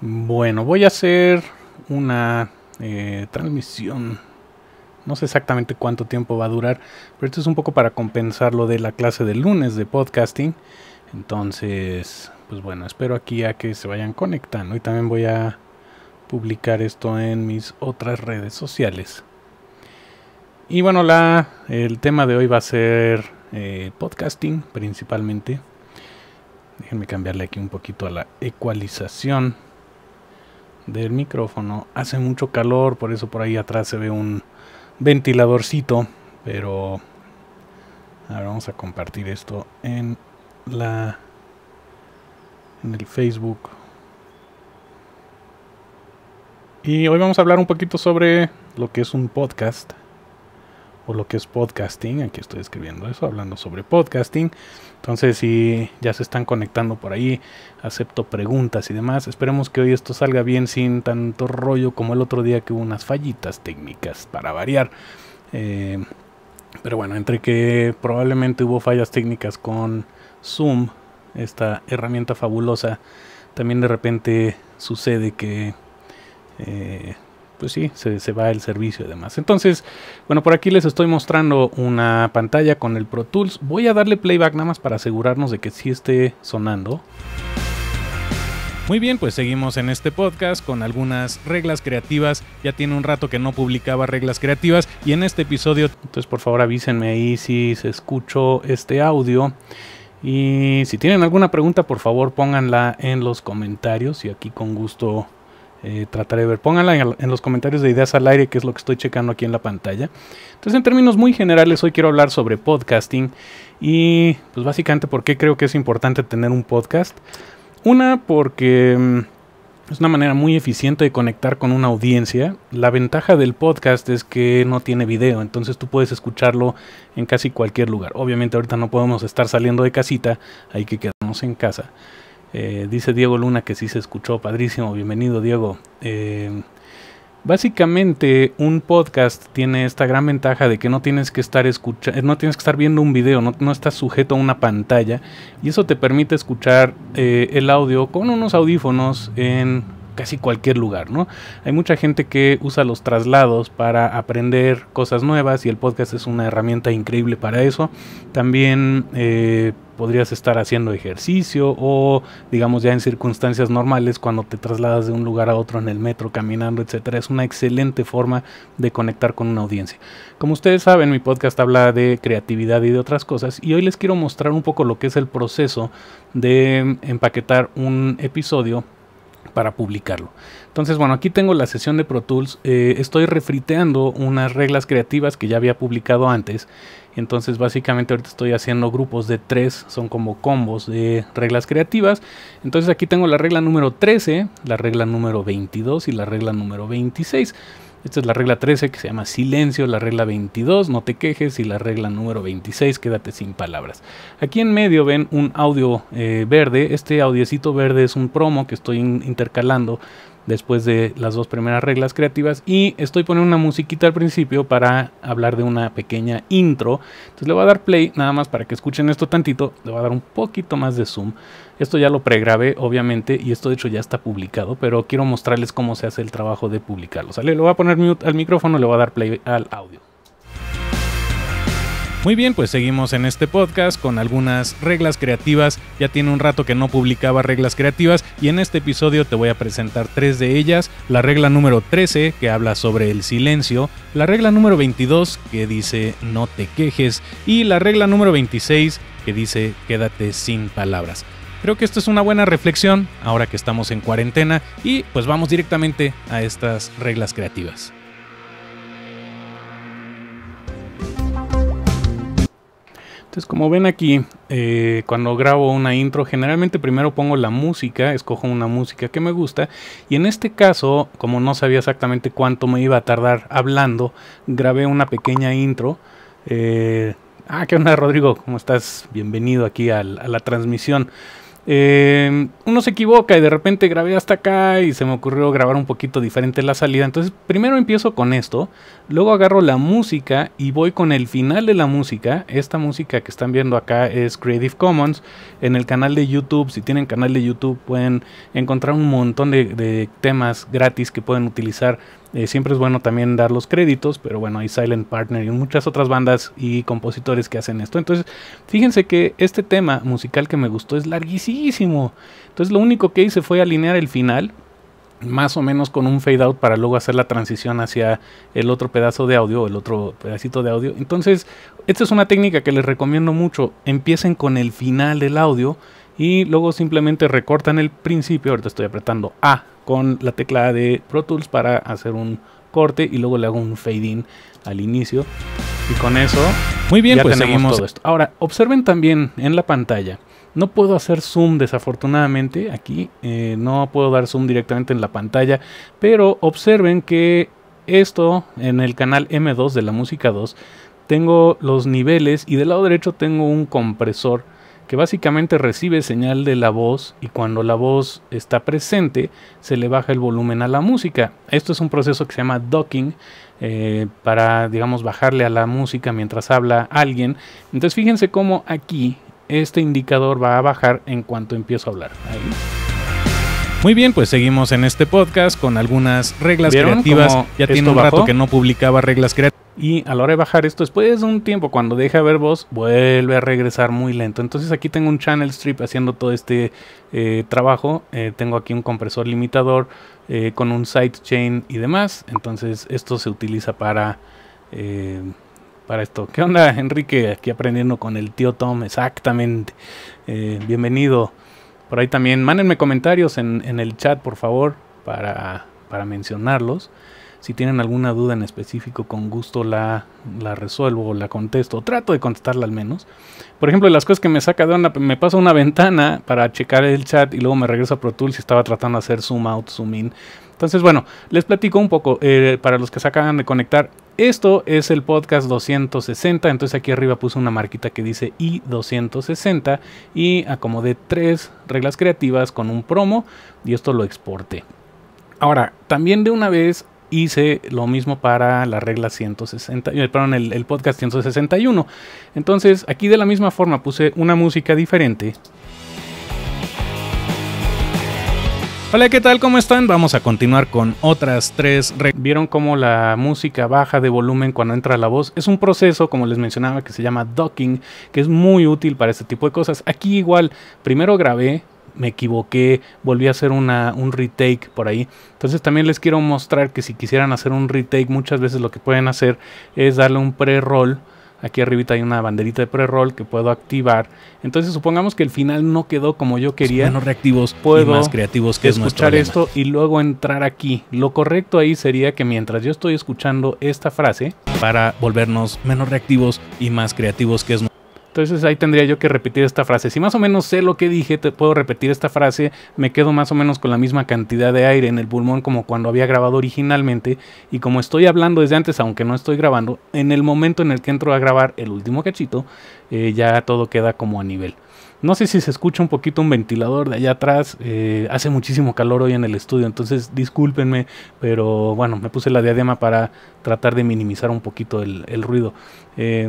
Bueno, voy a hacer una eh, transmisión. No sé exactamente cuánto tiempo va a durar, pero esto es un poco para compensar lo de la clase del lunes de podcasting. Entonces, pues bueno, espero aquí a que se vayan conectando y también voy a publicar esto en mis otras redes sociales. Y bueno, la, el tema de hoy va a ser eh, podcasting principalmente. Déjenme cambiarle aquí un poquito a la ecualización del micrófono. Hace mucho calor, por eso por ahí atrás se ve un ventiladorcito, pero ahora vamos a compartir esto en la en el Facebook. Y hoy vamos a hablar un poquito sobre lo que es un podcast o lo que es podcasting. Aquí estoy escribiendo eso, hablando sobre podcasting. Entonces, si ya se están conectando por ahí, acepto preguntas y demás. Esperemos que hoy esto salga bien sin tanto rollo como el otro día que hubo unas fallitas técnicas para variar. Eh, pero bueno, entre que probablemente hubo fallas técnicas con Zoom, esta herramienta fabulosa, también de repente sucede que eh, pues sí, se, se, va el servicio y demás. Entonces, bueno, por aquí les estoy mostrando una pantalla con el Pro Tools. Voy a darle playback nada más para asegurarnos de que sí esté sonando. Muy bien, pues seguimos en este podcast con algunas reglas creativas. Ya tiene un rato que no publicaba reglas creativas y en este episodio, entonces por favor avísenme ahí si se escuchó este audio. Y si tienen alguna pregunta, por favor pónganla en los comentarios y aquí con gusto eh, trataré de ver. Pónganla en, los comentarios de ideas al aire, que es lo que estoy checando aquí en la pantalla. Entonces, en términos muy generales, hoy quiero hablar sobre podcasting y, pues, básicamente, por qué creo que es importante tener un podcast. Una, porque mm, es una manera muy eficiente de conectar con una audiencia. La ventaja del podcast es que no tiene video, entonces tú puedes escucharlo en casi cualquier lugar. Obviamente, ahorita no podemos estar saliendo de casita, hay que quedarnos en casa. Eh, dice Diego Luna que sí se escuchó, padrísimo, bienvenido Diego. Eh, básicamente un podcast tiene esta gran ventaja de que no tienes que estar escuchando no tienes que estar viendo un video, no, no, estás sujeto a una pantalla y eso te permite escuchar eh, el audio con unos audífonos en casi cualquier lugar, ¿no? Hay mucha gente que usa los traslados para aprender cosas nuevas y el podcast es una herramienta increíble para eso. También eh, podrías estar haciendo ejercicio o, digamos, ya en circunstancias normales, cuando te trasladas de un lugar a otro en el metro, caminando, etcétera. Es una excelente forma de conectar con una audiencia. Como ustedes saben, mi podcast habla de creatividad y de otras cosas, y hoy les quiero mostrar un poco lo que es el proceso de empaquetar un episodio para publicarlo. Entonces, bueno, aquí tengo la sesión de Pro Tools. Eh, estoy refriteando unas reglas creativas que ya había publicado antes. Entonces, básicamente ahorita estoy haciendo grupos de tres, son como combos de reglas creativas. Entonces, aquí tengo la regla número 13, la regla número 22 y la regla número 26. Esta es la regla 13 que se llama silencio, la regla 22, no te quejes, y la regla número 26, quédate sin palabras. Aquí en medio ven un audio eh, verde, este audiecito verde es un promo que estoy intercalando después de las dos primeras reglas creativas y estoy poniendo una musiquita al principio para hablar de una pequeña intro. Entonces le voy a dar play nada más para que escuchen esto tantito, le voy a dar un poquito más de zoom. Esto ya lo pregrabé obviamente y esto de hecho ya está publicado, pero quiero mostrarles cómo se hace el trabajo de publicarlo. ¿Sale? Le voy a poner mute al micrófono, le voy a dar play al audio. Muy bien, pues seguimos en este podcast con algunas reglas creativas. Ya tiene un rato que no publicaba reglas creativas y en este episodio te voy a presentar tres de ellas. La regla número 13 que habla sobre el silencio, la regla número 22 que dice no te quejes y la regla número 26 que dice quédate sin palabras. Creo que esto es una buena reflexión ahora que estamos en cuarentena y pues vamos directamente a estas reglas creativas. Entonces como ven aquí, eh, cuando grabo una intro, generalmente primero pongo la música, escojo una música que me gusta y en este caso, como no sabía exactamente cuánto me iba a tardar hablando, grabé una pequeña intro. Eh, ah, ¿qué onda Rodrigo? ¿Cómo estás? Bienvenido aquí a la transmisión. Em, uno se equivoca y de repente grabé hasta acá y se me ocurrió grabar un poquito diferente la salida. Entonces primero empiezo con esto, luego agarro la música y voy con el final de la música. Esta música que están viendo acá es Creative Commons. En el canal de YouTube, si tienen canal de YouTube pueden encontrar un montón de, de temas gratis que pueden utilizar eh, siempre es bueno también dar los créditos, pero bueno, hay Silent Partner y muchas otras bandas y compositores que hacen esto. Entonces, fíjense que este tema musical que me gustó es larguísimo. Entonces, lo único que hice fue alinear el final, más o menos con un fade out para luego hacer la transición hacia el otro pedazo de audio, el otro pedacito de audio. Entonces, esta es una técnica que les recomiendo mucho. Empiecen con el final del audio y luego simplemente recortan el principio. Ahorita estoy apretando A con la tecla de Pro Tools para hacer un corte y luego le hago un fade in al inicio. Y con eso, muy bien, pues seguimos. todo esto. Ahora, observen también en la pantalla. No puedo hacer zoom desafortunadamente aquí, eh, no puedo dar zoom directamente en la pantalla, pero observen que esto en el canal M2 de la música 2 tengo los niveles y del lado derecho tengo un compresor que básicamente recibe señal de la voz y cuando la voz está presente se le baja el volumen a la música. Esto es un proceso que se llama docking eh, para, digamos, bajarle a la música mientras habla alguien. Entonces fíjense cómo aquí este indicador va a bajar en cuanto empiezo a hablar. Muy bien, pues seguimos en este podcast con algunas reglas creativas. Ya tiene un rato que no publicaba reglas creativas. Y a la hora de bajar esto, después de un tiempo, cuando deja ver voz, vuelve a regresar muy lento. Entonces aquí tengo un channel strip haciendo todo este eh, trabajo. Eh, tengo aquí un compresor limitador eh, con un sidechain y demás. Entonces esto se utiliza para para esto. ¿Qué onda, Enrique? Aquí aprendiendo con el tío Tom, exactamente. bienvenido. Por ahí también, mándenme comentarios en, el chat, por favor, para, mencionarlos. Si tienen alguna duda en específico, con gusto la, la resuelvo o la contesto. trato de contestarla al menos. Por ejemplo, las cosas que me saca de onda, me pasa una ventana para checar el chat y luego me regreso a Pro Tools y estaba tratando de hacer zoom out, zoom in. Entonces, bueno, les platico un poco. Eh, para los que se acaban de conectar, esto es el podcast 260, entonces aquí arriba puse una marquita que dice I260 y acomodé tres reglas creativas con un promo y esto lo exporté. Ahora, también de una vez hice lo mismo para la regla 160, eh, perdón, el, podcast 161. Entonces aquí de la misma forma puse una música diferente Hola, ¿qué tal? ¿Cómo están? Vamos a continuar con otras tres... Vieron cómo la música baja de volumen cuando entra la voz. Es un proceso, como les mencionaba, que se llama docking, que es muy útil para este tipo de cosas. Aquí igual, primero grabé, me equivoqué, volví a hacer un retake por ahí. Entonces también les quiero mostrar que si quisieran hacer un retake, muchas veces lo que pueden hacer es darle un pre-roll Aquí arribita hay una banderita de pre-roll que puedo activar. Entonces supongamos que el final no quedó como yo quería. Menos reactivos puedo y más creativos que escuchar esto y luego entrar aquí. Lo correcto ahí sería que mientras yo estoy escuchando esta frase para volvernos menos reactivos y más creativos que es entonces ahí tendría yo que repetir esta frase. Si más o menos sé lo que dije, te puedo repetir esta frase, me quedo más o menos con la misma cantidad de aire en el pulmón como cuando había grabado originalmente y como estoy hablando desde antes, aunque no estoy grabando, en el momento en el que entro a grabar el último cachito, eh, ya todo queda como a nivel. No sé si se escucha un poquito un ventilador de allá atrás. Eh, hace muchísimo calor hoy en el estudio, entonces discúlpenme, pero bueno, me puse la diadema para tratar de minimizar un poquito el, el ruido. Eh,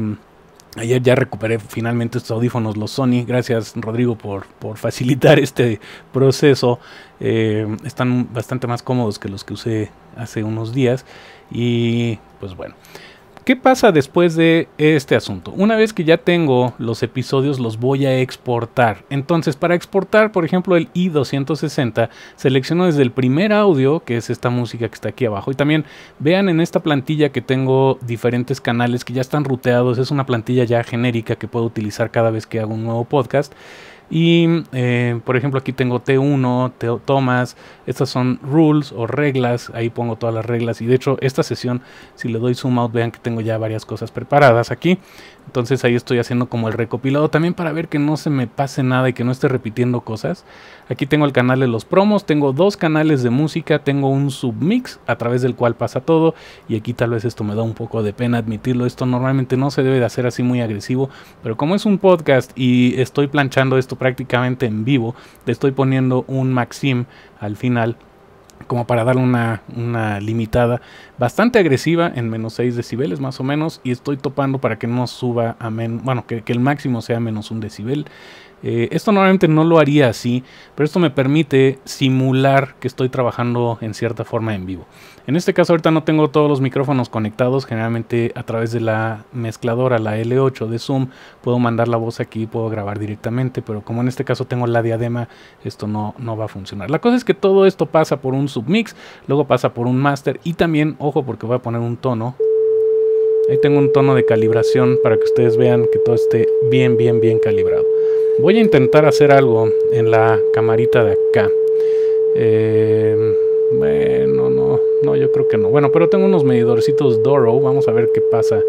Ayer ya recuperé finalmente estos audífonos, los Sony. Gracias Rodrigo por, facilitar este proceso. Eh, están bastante más cómodos que los que usé hace unos días. Y pues bueno. ¿Qué pasa después de este asunto? Una vez que ya tengo los episodios, los voy a exportar. Entonces, para exportar, por ejemplo, el i260, selecciono desde el primer audio, que es esta música que está aquí abajo. Y también vean en esta plantilla que tengo diferentes canales que ya están ruteados. Es una plantilla ya genérica que puedo utilizar cada vez que hago un nuevo podcast. Y eh, por ejemplo aquí tengo T1, T estas son rules o reglas, ahí pongo todas las reglas y de hecho esta sesión si le doy zoom out vean que tengo ya varias cosas preparadas aquí. Entonces ahí estoy haciendo como el recopilado también para ver que no se me pase nada y que no esté repitiendo cosas. Aquí tengo el canal de los promos, tengo dos canales de música, tengo un submix a través del cual pasa todo y aquí tal vez esto me da un poco de pena admitirlo. Esto normalmente no se debe de hacer así muy agresivo, pero como es un podcast y estoy planchando esto prácticamente en vivo, le estoy poniendo un maxim al final como para darle una, limitada bastante agresiva en menos 6 decibeles más o menos y estoy topando para que no suba a menos, bueno, que, que el máximo sea menos 1 decibel. Eh, esto normalmente no lo haría así, pero esto me permite simular que estoy trabajando en cierta forma en vivo. En este caso ahorita no tengo todos los micrófonos conectados, generalmente a través de la mezcladora, la L8 de Zoom, puedo mandar la voz aquí puedo grabar directamente, pero como en este caso tengo la diadema, esto no, no va a funcionar. La cosa es que todo esto pasa por un submix, luego pasa por un master y también, ojo porque voy a poner un tono. Ahí tengo un tono de calibración para que ustedes vean que todo esté bien, bien, bien calibrado. Voy a intentar hacer algo en la camarita de acá. Em, bueno, no, no, yo creo que no. Bueno, pero tengo unos medidorcitos Doro. Vamos a ver qué pasa.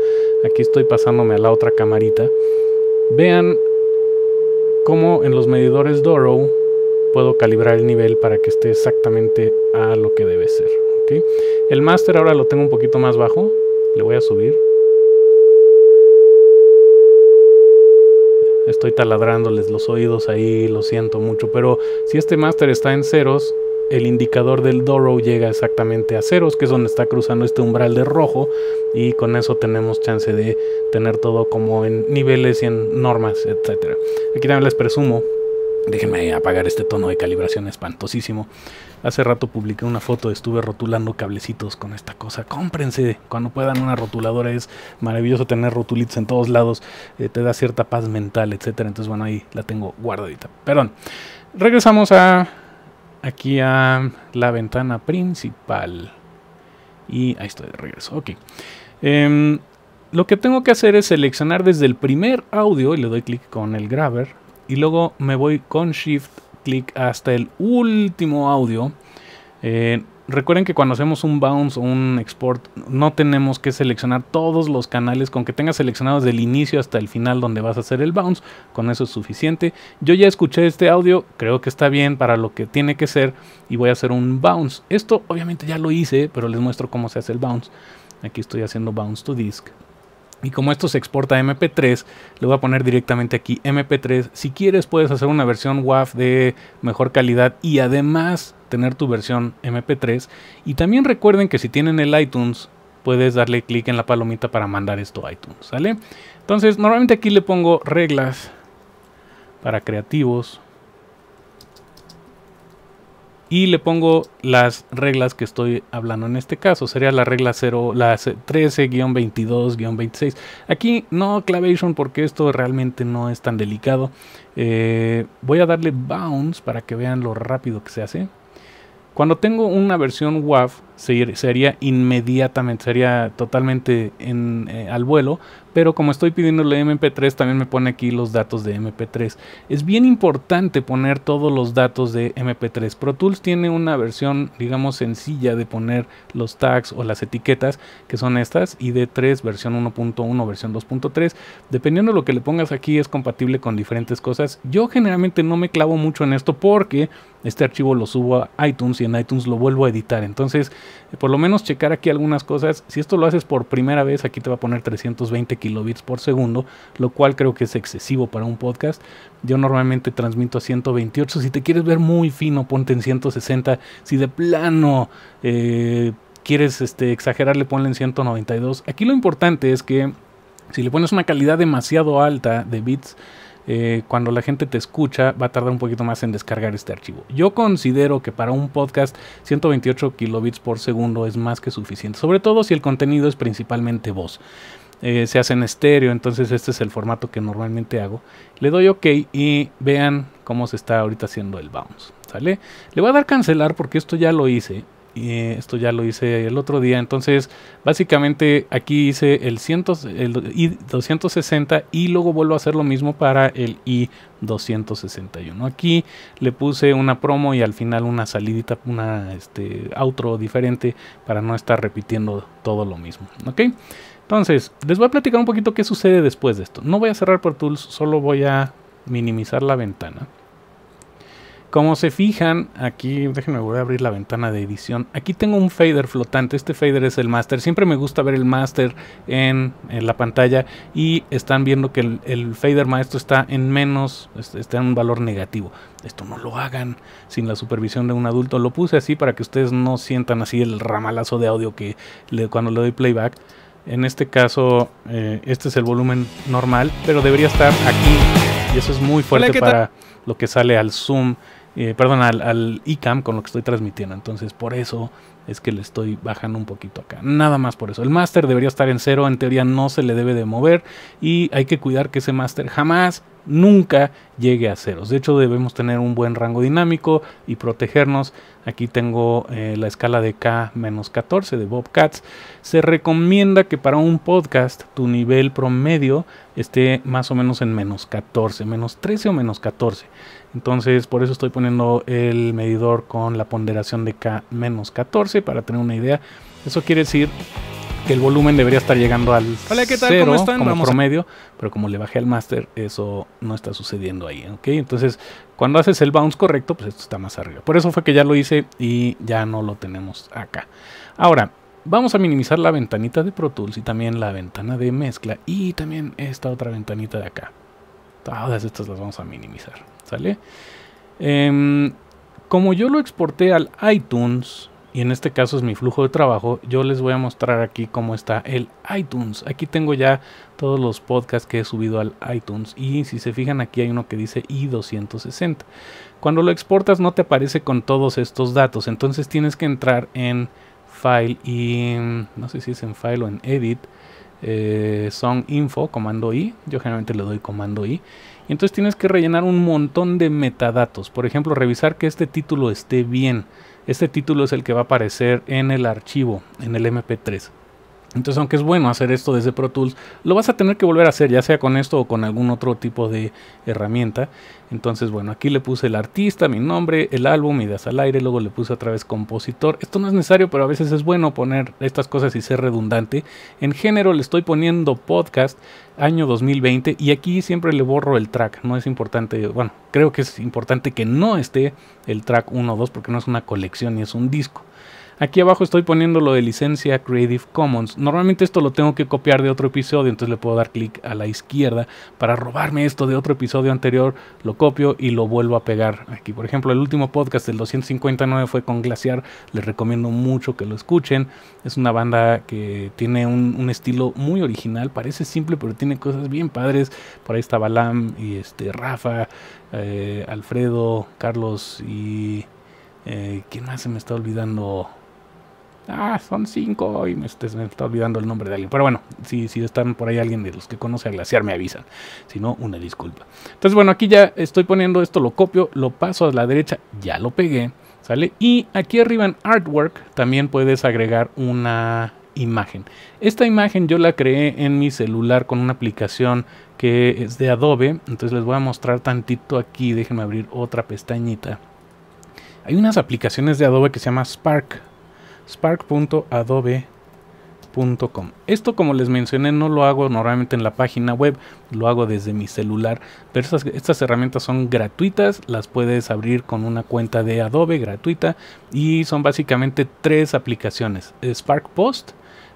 Aquí estoy pasándome a la otra camarita. Vean cómo en los medidores Doro puedo calibrar el nivel para que esté exactamente a lo que debe ser. El master ahora lo tengo un poquito más bajo. Le voy a subir. estoy taladrándoles los oídos ahí, lo siento mucho, pero si este máster está en ceros, el indicador del Doro llega exactamente a ceros, que es donde está cruzando este umbral de rojo, y con eso tenemos chance de tener todo como en niveles y en normas, etc. Aquí también les presumo Déjenme apagar este tono de calibración espantosísimo. Hace rato publiqué una foto, estuve rotulando cablecitos con esta cosa. Cómprense cuando puedan una rotuladora. Es maravilloso tener rotulitos en todos lados. Eh, te da cierta paz mental, etcétera. Entonces, bueno, ahí la tengo guardadita. Perdón. Regresamos a aquí a la ventana principal. Y ahí estoy de regreso. Ok. Em, lo que tengo que hacer es seleccionar desde el primer audio y le doy clic con el grabber y luego me voy con shift clic hasta el último audio. Eh, recuerden que cuando hacemos un bounce o un export no tenemos que seleccionar todos los canales con que tengas seleccionados del inicio hasta el final donde vas a hacer el bounce. Con eso es suficiente. Yo ya escuché este audio, creo que está bien para lo que tiene que ser y voy a hacer un bounce. Esto obviamente ya lo hice, pero les muestro cómo se hace el bounce. Aquí estoy haciendo bounce to disk. Y como esto se exporta a MP3, le voy a poner directamente aquí MP3. Si quieres puedes hacer una versión WAV de mejor calidad y además tener tu versión MP3. Y también recuerden que si tienen el iTunes, puedes darle clic en la palomita para mandar esto a iTunes, ¿sale? Entonces, normalmente aquí le pongo reglas para creativos y le pongo las reglas que estoy hablando en este caso. Sería la regla 0, la 13-22-26. Aquí no clavation porque esto realmente no es tan delicado. Eh, voy a darle bounce para que vean lo rápido que se hace. Cuando tengo una versión WAF sería inmediatamente, sería totalmente eh, al vuelo, pero como estoy pidiéndole MP3, también me pone aquí los datos de MP3. Es bien importante poner todos los datos de MP3. Pro Tools tiene una versión, digamos, sencilla de poner los tags o las etiquetas, que son estas, ID3, versión 1.1, versión 2.3. Dependiendo de lo que le pongas aquí, es compatible con diferentes cosas. Yo generalmente no me clavo mucho en esto porque este archivo lo subo a iTunes y en iTunes lo vuelvo a editar. Entonces, eh, por lo menos checar aquí algunas cosas. Si esto lo haces por primera vez, aquí te va a poner 320 kilobits por segundo, lo cual creo que es excesivo para un podcast. Yo normalmente transmito a 128. Si te quieres ver muy fino, ponte en 160. Si de plano eh, quieres este, le ponle en 192. Aquí lo importante es que si le pones una calidad demasiado alta de bits, eh, cuando la gente te escucha va a tardar un poquito más en descargar este archivo. Yo considero que para un podcast 128 kilobits por segundo es más que suficiente, sobre todo si el contenido es principalmente voz. Eh, se hace en estéreo, entonces este es el formato que normalmente hago. Le doy OK y vean cómo se está ahorita haciendo el bounce. ¿Sale? Le voy a dar cancelar porque esto ya lo hice y esto ya lo hice el otro día. Entonces, básicamente aquí hice el, 100, el I260 y luego vuelvo a hacer lo mismo para el I261. Aquí le puse una promo y al final una salidita, una este, outro diferente para no estar repitiendo todo lo mismo. ¿Ok? Entonces, les voy a platicar un poquito qué sucede después de esto. No voy a cerrar por Tools, solo voy a minimizar la ventana. Como se fijan, aquí, déjenme, voy a abrir la ventana de edición. Aquí tengo un fader flotante, este fader es el master. Siempre me gusta ver el master en, la pantalla y están viendo que el, fader maestro está en menos, este, está en un valor negativo. Esto no lo hagan sin la supervisión de un adulto. Lo puse así para que ustedes no sientan así el ramalazo de audio que cuando le doy playback. En este caso, eh, este es el volumen normal, pero debería estar aquí. Y eso es muy fuerte para lo que sale al zoom eh, perdón, al, ICAM con lo que estoy transmitiendo. Entonces, por eso es que le estoy bajando un poquito acá. Nada más por eso. El máster debería estar en cero, en teoría no se le debe de mover y hay que cuidar que ese máster jamás, nunca llegue a ceros. De hecho, debemos tener un buen rango dinámico y protegernos. Aquí tengo eh, la escala de K-14 de Bobcats. Se recomienda que para un podcast tu nivel promedio esté más o menos en menos 14, menos 13 o menos 14. Entonces, por eso estoy poniendo el medidor con la ponderación de K menos 14 para tener una idea. Eso quiere decir que el volumen debería estar llegando al Cero, como promedio, pero como le bajé al master, eso no está sucediendo ahí, Entonces, cuando haces el bounce correcto, pues esto está más arriba. Por eso fue que ya lo hice y ya no lo tenemos acá. Ahora, vamos a minimizar la ventanita de Pro Tools y también la ventana de mezcla y también esta otra ventanita de acá. Todas estas las vamos a minimizar. ¿Sale? Em, como yo lo exporté al iTunes, y en este caso es mi flujo de trabajo, yo les voy a mostrar aquí cómo está el iTunes. Aquí tengo ya todos los podcasts que he subido al iTunes y si se fijan aquí hay uno que dice i260. Cuando lo exportas no te aparece con todos estos datos, entonces tienes que entrar en file y em, no sé si es en file o en edit. Eh, song info, comando i, yo generalmente le doy comando i entonces tienes que rellenar un montón de metadatos. Por ejemplo, revisar que este título esté bien. Este título es el que va a aparecer en el archivo, en el MP3. Entonces, aunque es bueno hacer esto desde Pro Tools, lo vas a tener que volver a hacer, ya sea con esto o con algún otro tipo de herramienta. Entonces, bueno, aquí le puse el artista, mi nombre, el álbum, ideas al aire, luego le puse otra vez compositor. Esto no es necesario, pero a veces es bueno poner estas cosas y ser redundante. En género le estoy poniendo podcast año 2020 y aquí siempre le borro el track. No es importante, bueno, creo que es importante que no esté el track 1 o 2 porque no es una colección y es un disco. Aquí abajo estoy poniendo lo de licencia Creative Commons. Normalmente esto lo tengo que copiar de otro episodio, entonces le puedo dar clic a la izquierda para robarme esto de otro episodio anterior, lo copio y lo vuelvo a pegar aquí. Por ejemplo, el último podcast del 259 fue con Glaciar, les recomiendo mucho que lo escuchen. Es una banda que tiene un, estilo muy original, parece simple, pero tiene cosas bien padres. Por ahí está Balam y este Rafa, eh, Alfredo, Carlos y... Eh, ¿Quién más se me está olvidando? ah, son cinco y me, está olvidando el nombre de alguien. Pero bueno, si, si están por ahí alguien de los que conoce a Glaciar, me avisan. Si no, una disculpa. Entonces, bueno, aquí ya estoy poniendo esto, lo copio, lo paso a la derecha, ya lo pegué, ¿sale? Y aquí arriba en Artwork también puedes agregar una imagen. Esta imagen yo la creé en mi celular con una aplicación que es de Adobe. Entonces les voy a mostrar tantito aquí. Déjenme abrir otra pestañita. Hay unas aplicaciones de Adobe que se llama Spark spark.adobe.com. Esto como les mencioné no lo hago normalmente en la página web, lo hago desde mi celular, pero estas, herramientas son gratuitas, las puedes abrir con una cuenta de Adobe gratuita y son básicamente tres aplicaciones, Spark Post,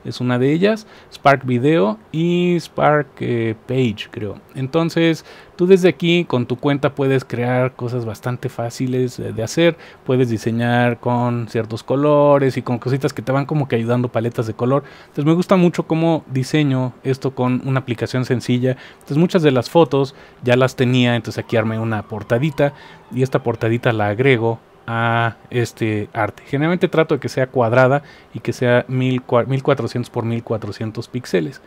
es una de ellas, Spark Video y Spark eh, Page, creo. Entonces, tú desde aquí con tu cuenta puedes crear cosas bastante fáciles de hacer, puedes diseñar con ciertos colores y con cositas que te van como que ayudando paletas de color. Entonces, me gusta mucho cómo diseño esto con una aplicación sencilla. Entonces, muchas de las fotos ya las tenía, entonces aquí armé una portadita y esta portadita la agrego a este arte. Generalmente trato de que sea cuadrada y que sea 1400 por 1400 píxeles.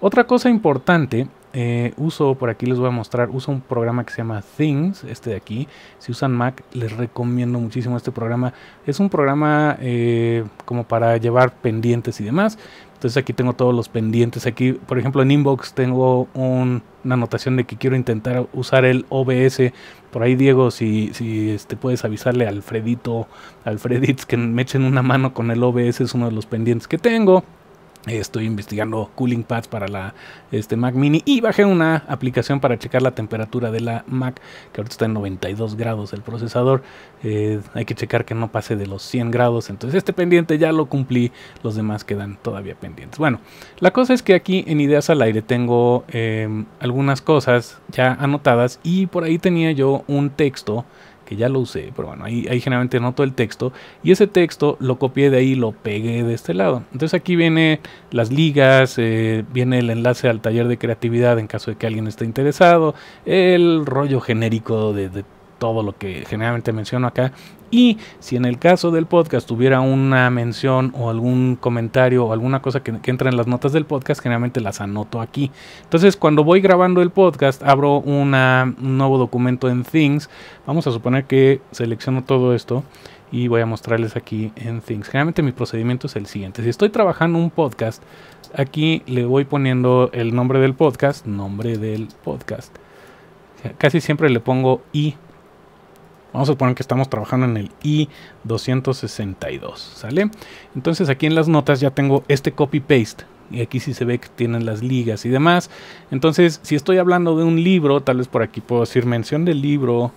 Otra cosa importante, eh, uso, por aquí les voy a mostrar, uso un programa que se llama Things, este de aquí. Si usan Mac, les recomiendo muchísimo este programa. Es un programa eh, como para llevar pendientes y demás. Entonces aquí tengo todos los pendientes. Aquí, por ejemplo, en Inbox tengo una anotación de que quiero intentar usar el OBS. Por ahí, Diego, si, si este, puedes avisarle a Alfredito, que me echen una mano con el OBS, es uno de los pendientes que tengo. Estoy investigando cooling pads para la este, Mac Mini y bajé una aplicación para checar la temperatura de la Mac, que ahorita está en 92 grados el procesador. Eh, hay que checar que no pase de los 100 grados. Entonces este pendiente ya lo cumplí, los demás quedan todavía pendientes. Bueno, la cosa es que aquí en Ideas al Aire tengo eh, algunas cosas ya anotadas y por ahí tenía yo un texto que ya lo usé, pero bueno, ahí, generalmente noto el texto y ese texto lo copié de ahí y lo pegué de este lado. Entonces aquí viene las ligas, eh, viene el enlace al taller de creatividad en caso de que alguien esté interesado, el rollo genérico de todo lo que generalmente menciono acá. Y si en el caso del podcast tuviera una mención o algún comentario o alguna cosa que, entra en las notas del podcast, generalmente las anoto aquí. Entonces, cuando voy grabando el podcast, abro un nuevo documento en Things. Vamos a suponer que selecciono todo esto y voy a mostrarles aquí en Things. Generalmente mi procedimiento es el siguiente. Si estoy trabajando un podcast, aquí le voy poniendo el nombre del podcast, nombre del podcast. Casi siempre le pongo i Vamos a suponer que estamos trabajando en el I262, ¿sale? Entonces aquí en las notas ya tengo este copy-paste. Y aquí sí se ve que tienen las ligas y demás. Entonces, si estoy hablando de un libro, tal vez por aquí puedo decir mención del libro,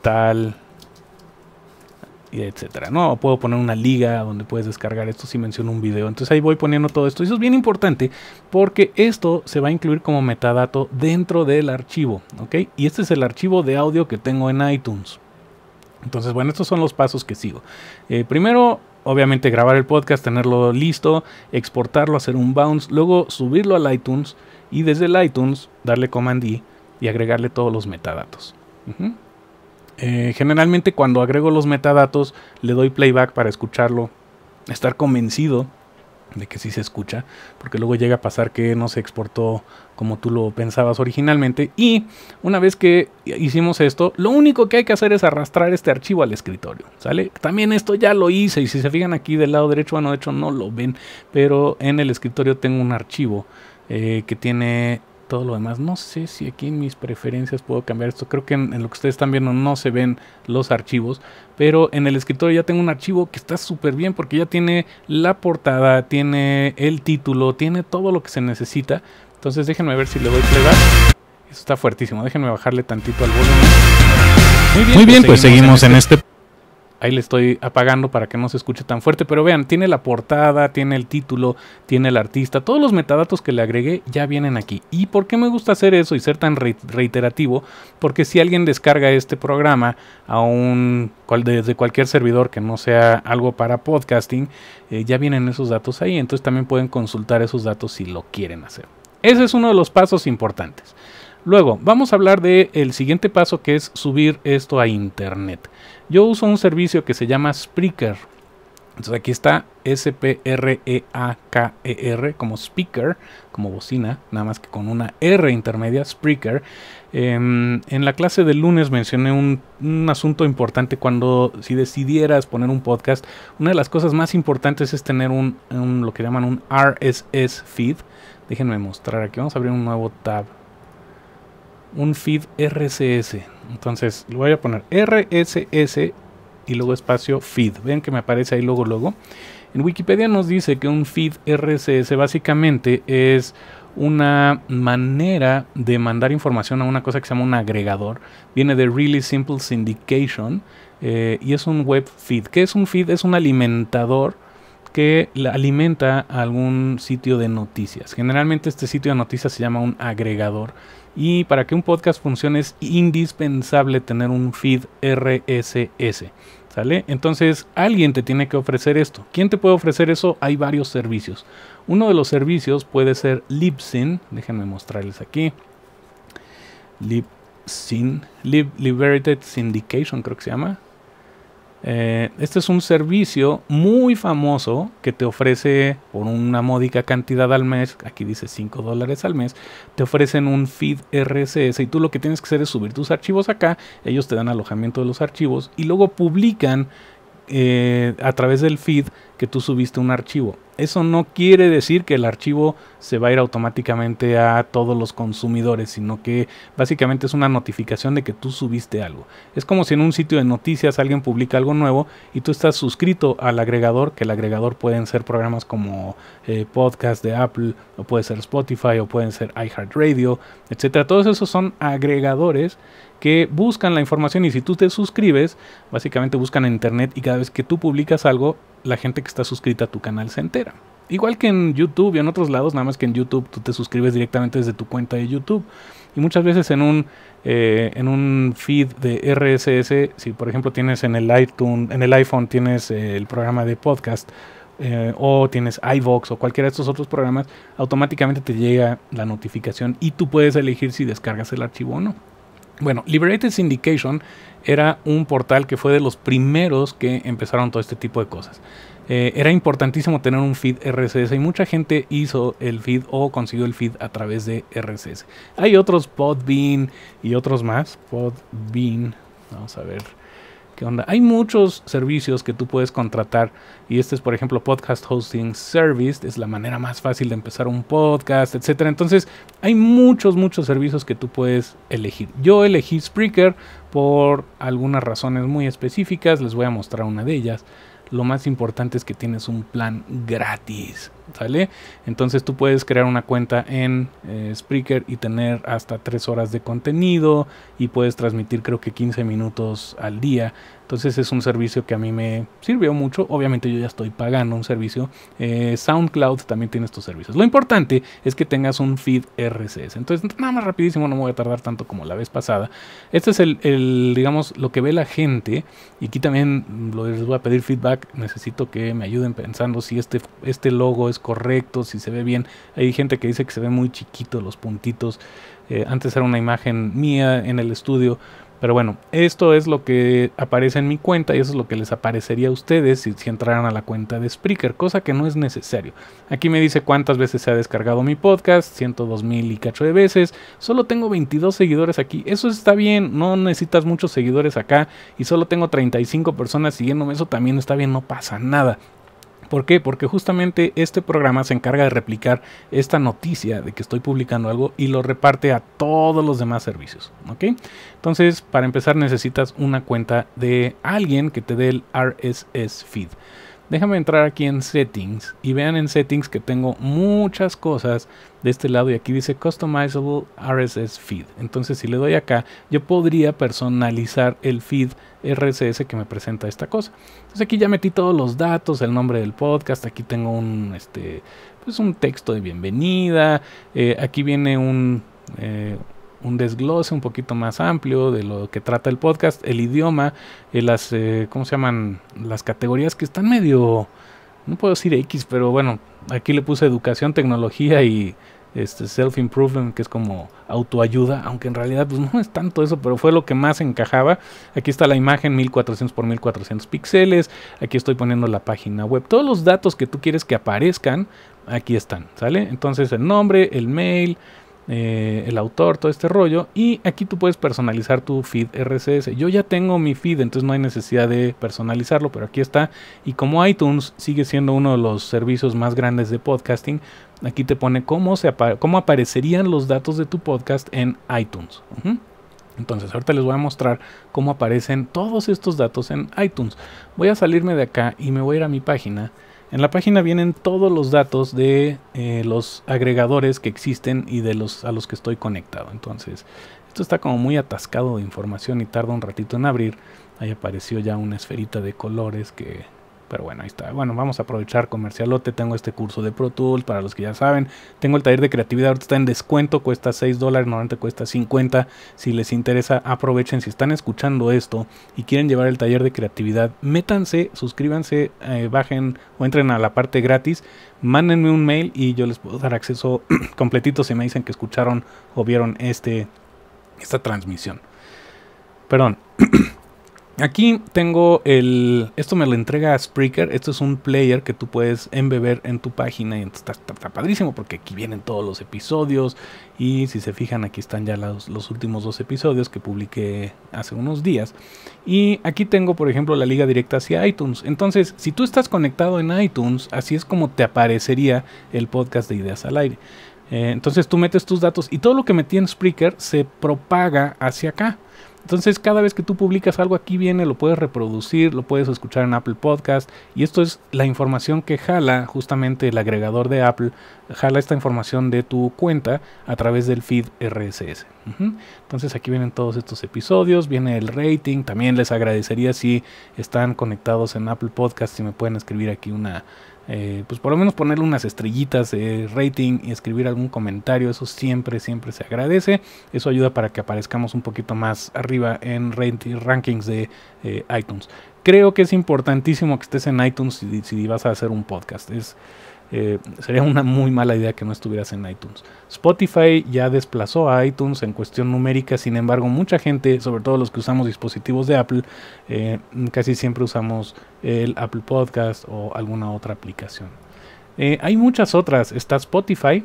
tal, y etcétera, ¿no? puedo poner una liga donde puedes descargar esto si menciono un video. Entonces ahí voy poniendo todo esto. Y eso es bien importante porque esto se va a incluir como metadato dentro del archivo, ¿ok? Y este es el archivo de audio que tengo en iTunes. Entonces, bueno, estos son los pasos que sigo. Eh, primero, obviamente, grabar el podcast, tenerlo listo, exportarlo, hacer un bounce, luego subirlo al iTunes y desde el iTunes darle Command I e y agregarle todos los metadatos. Eh, generalmente, cuando agrego los metadatos, le doy playback para escucharlo, estar convencido de que sí se escucha, porque luego llega a pasar que no se exportó como tú lo pensabas originalmente. Y una vez que hicimos esto, lo único que hay que hacer es arrastrar este archivo al escritorio, ¿sale? También esto ya lo hice y si se fijan aquí del lado derecho, bueno, de hecho no lo ven, pero en el escritorio tengo un archivo eh, que tiene todo lo demás. No sé si aquí en mis preferencias puedo cambiar esto. Creo que en, lo que ustedes están viendo no se ven los archivos. Pero en el escritorio ya tengo un archivo que está súper bien porque ya tiene la portada, tiene el título, tiene todo lo que se necesita. Entonces déjenme ver si le voy a plegar Esto está fuertísimo. Déjenme bajarle tantito al volumen. Muy bien, pues, pues, seguimos, En este, este Ahí le estoy apagando para que no se escuche tan fuerte, pero vean, tiene la portada, tiene el título, tiene el artista, todos los metadatos que le agregué ya vienen aquí. ¿Y por qué me gusta hacer eso y ser tan reiterativo? Porque si alguien descarga este programa a un, desde cualquier servidor que no sea algo para podcasting, eh, ya vienen esos datos ahí, entonces también pueden consultar esos datos si lo quieren hacer. Ese es uno de los pasos importantes. Luego, vamos a hablar del el siguiente paso que es subir esto a internet. Yo uso un servicio que se llama Spreaker. Entonces aquí está S-P-R-E-A-K-E-R e e como speaker, como bocina, nada más que con una R intermedia, Spreaker. Em, en la clase del lunes mencioné un, asunto importante cuando si decidieras poner un podcast, una de las cosas más importantes es tener un lo que llaman un RSS feed. Déjenme mostrar aquí, vamos a abrir un nuevo tab un feed RSS. Entonces lo voy a poner RSS y luego espacio feed. vean que me aparece ahí luego, luego. En Wikipedia nos dice que un feed RSS básicamente es una manera de mandar información a una cosa que se llama un agregador. Viene de Really Simple Syndication eh, y es un web feed. ¿Qué es un feed? Es un alimentador que alimenta algún sitio de noticias. Generalmente este sitio de noticias se llama un agregador y para que un podcast funcione es indispensable tener un feed RSS. ¿Sale? Entonces alguien te tiene que ofrecer esto. ¿Quién te puede ofrecer eso? Hay varios servicios. Uno de los servicios puede ser Libsyn. Déjenme mostrarles aquí. Libsyn. Lib Liberated Syndication creo que se llama. Eh, este es un servicio muy famoso que te ofrece por una módica cantidad al mes, aquí dice 5 dólares al mes, te ofrecen un feed RSS y tú lo que tienes que hacer es subir tus archivos acá, ellos te dan alojamiento de los archivos y luego publican eh, a través del feed que tú subiste un archivo. Eso no quiere decir que el archivo se va a ir automáticamente a todos los consumidores, sino que básicamente es una notificación de que tú subiste algo. Es como si en un sitio de noticias alguien publica algo nuevo y tú estás suscrito al agregador, que el agregador pueden ser programas como eh, podcast de Apple, o puede ser Spotify, o pueden ser iHeartRadio, etcétera. Todos esos son agregadores que buscan la información y si tú te suscribes, básicamente buscan en internet y cada vez que tú publicas algo, la gente que está suscrita a tu canal se entera. Igual que en YouTube y en otros lados, nada más que en YouTube tú te suscribes directamente desde tu cuenta de YouTube. Y muchas veces en un, eh, en un feed de RSS, si por ejemplo tienes en el iTunes, en el iPhone tienes eh, el programa de podcast, eh, o tienes iVox o cualquiera de estos otros programas, automáticamente te llega la notificación y tú puedes elegir si descargas el archivo o no. Bueno, Liberated Syndication era un portal que fue de los primeros que empezaron todo este tipo de cosas. Eh, era importantísimo tener un feed RSS y mucha gente hizo el feed o consiguió el feed a través de RSS. Hay otros Podbean y otros más. Podbean, vamos a ver onda? Hay muchos servicios que tú puedes contratar y este es, por ejemplo, Podcast Hosting Service, es la manera más fácil de empezar un podcast, etc. Entonces, hay muchos, muchos servicios que tú puedes elegir. Yo elegí Spreaker por algunas razones muy específicas, les voy a mostrar una de ellas. Lo más importante es que tienes un plan gratis ¿sale? Entonces tú puedes crear una cuenta en eh, Spreaker y tener hasta 3 horas de contenido y puedes transmitir creo que 15 minutos al día. Entonces es un servicio que a mí me sirvió mucho. Obviamente yo ya estoy pagando un servicio. Eh, SoundCloud también tiene estos servicios. Lo importante es que tengas un feed RSS. Entonces nada más rapidísimo, no me voy a tardar tanto como la vez pasada. Este es el, digamos, lo que ve la gente. Y aquí también les voy a pedir feedback. Necesito que me ayuden pensando si este, este logo es correctos, si se ve bien. Hay gente que dice que se ve muy chiquito los puntitos. Eh, antes era una imagen mía en el estudio. Pero bueno, esto es lo que aparece en mi cuenta y eso es lo que les aparecería a ustedes si, entraran a la cuenta de Spreaker, cosa que no es necesario. Aquí me dice cuántas veces se ha descargado mi podcast, 102 mil y cacho de veces. Solo tengo 22 seguidores aquí, eso está bien, no necesitas muchos seguidores acá y solo tengo 35 personas siguiéndome, eso también está bien, no pasa nada. ¿Por qué? Porque justamente este programa se encarga de replicar esta noticia de que estoy publicando algo y lo reparte a todos los demás servicios. ¿Ok? Entonces, para empezar necesitas una cuenta de alguien que te dé el RSS feed. Déjame entrar aquí en settings y vean en settings que tengo muchas cosas de este lado y aquí dice Customizable RSS Feed. Entonces si le doy acá, yo podría personalizar el feed RSS que me presenta esta cosa. Entonces aquí ya metí todos los datos, el nombre del podcast, aquí tengo un, este, pues un texto de bienvenida, eh, aquí viene un... Eh, un desglose un poquito más amplio de lo que trata el podcast, el idioma, eh, las, ¿cómo se llaman? Las categorías que están medio, no puedo decir X, pero bueno, aquí le puse educación, tecnología y este self-improvement, que es como autoayuda, aunque en realidad pues, no es tanto eso, pero fue lo que más encajaba. Aquí está la imagen 1400 por 1400 píxeles, aquí estoy poniendo la página web, todos los datos que tú quieres que aparezcan, aquí están, ¿sale? Entonces el nombre, el mail, eh, el autor, todo este rollo. Y aquí tú puedes personalizar tu feed RSS. Yo ya tengo mi feed, entonces no hay necesidad de personalizarlo, pero aquí está. Y como iTunes sigue siendo uno de los servicios más grandes de podcasting, aquí te pone cómo, se cómo aparecerían los datos de tu podcast en iTunes. Entonces ahorita les voy a mostrar cómo aparecen todos estos datos en iTunes. Voy a salirme de acá y me voy a ir a mi página en la página vienen todos los datos de eh, los agregadores que existen y de los a los que estoy conectado. Entonces, esto está como muy atascado de información y tarda un ratito en abrir. Ahí apareció ya una esferita de colores que pero bueno, ahí está. Bueno, vamos a aprovechar comercialote. Tengo este curso de Pro Tools para los que ya saben. Tengo el taller de creatividad. Ahorita está en descuento. Cuesta 6 dólares. Normalmente cuesta 50. Si les interesa, aprovechen. Si están escuchando esto y quieren llevar el taller de creatividad, métanse, suscríbanse, eh, bajen o entren a la parte gratis. Mándenme un mail y yo les puedo dar acceso completito si me dicen que escucharon o vieron este, esta transmisión. Perdón. Aquí tengo el... Esto me lo entrega Spreaker. Esto es un player que tú puedes embeber en tu página. Y está, padrísimo porque aquí vienen todos los episodios. Y si se fijan, aquí están ya los, últimos dos episodios que publiqué hace unos días. Y aquí tengo, por ejemplo, la liga directa hacia iTunes. Entonces, si tú estás conectado en iTunes, así es como te aparecería el podcast de Ideas al Aire. Eh, entonces tú metes tus datos y todo lo que metí en Spreaker se propaga hacia acá. Entonces cada vez que tú publicas algo aquí viene, lo puedes reproducir, lo puedes escuchar en Apple Podcast y esto es la información que jala justamente el agregador de Apple, jala esta información de tu cuenta a través del feed RSS. Entonces aquí vienen todos estos episodios, viene el rating, también les agradecería si están conectados en Apple Podcast, si me pueden escribir aquí una, eh, pues por lo menos ponerle unas estrellitas de rating y escribir algún comentario, eso siempre, siempre se agradece. Eso ayuda para que aparezcamos un poquito más arriba en rankings de eh, iTunes. Creo que es importantísimo que estés en iTunes si, si vas a hacer un podcast. Eh, sería una muy mala idea que no estuvieras en iTunes. Spotify ya desplazó a iTunes en cuestión numérica, sin embargo mucha gente, sobre todo los que usamos dispositivos de Apple, eh, casi siempre usamos el Apple Podcast o alguna otra aplicación. Eh, hay muchas otras, está Spotify,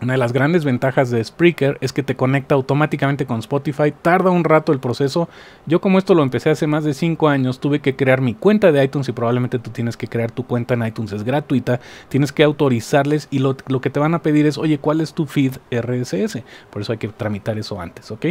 una de las grandes ventajas de Spreaker es que te conecta automáticamente con Spotify, tarda un rato el proceso. Yo como esto lo empecé hace más de 5 años, tuve que crear mi cuenta de iTunes y probablemente tú tienes que crear tu cuenta en iTunes, es gratuita, tienes que autorizarles y lo, que te van a pedir es, oye, ¿cuál es tu feed RSS? Por eso hay que tramitar eso antes, ¿ok?